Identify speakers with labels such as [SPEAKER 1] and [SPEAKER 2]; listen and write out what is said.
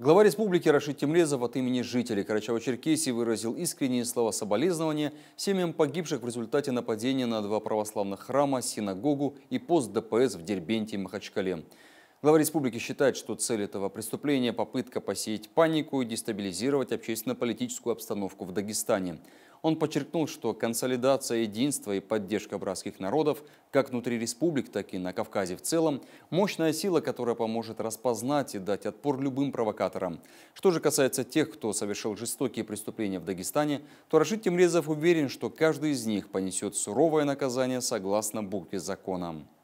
[SPEAKER 1] Глава республики Рашид Темлезов от имени жителей Карачао-Черкесии выразил искренние слова соболезнования семьям погибших в результате нападения на два православных храма, синагогу и пост ДПС в Дербенте и Махачкале. Глава республики считает, что цель этого преступления – попытка посеять панику и дестабилизировать общественно-политическую обстановку в Дагестане. Он подчеркнул, что консолидация единства и поддержка братских народов, как внутри республик, так и на Кавказе в целом, мощная сила, которая поможет распознать и дать отпор любым провокаторам. Что же касается тех, кто совершил жестокие преступления в Дагестане, то Рашид Тимрезов уверен, что каждый из них понесет суровое наказание согласно букве закона.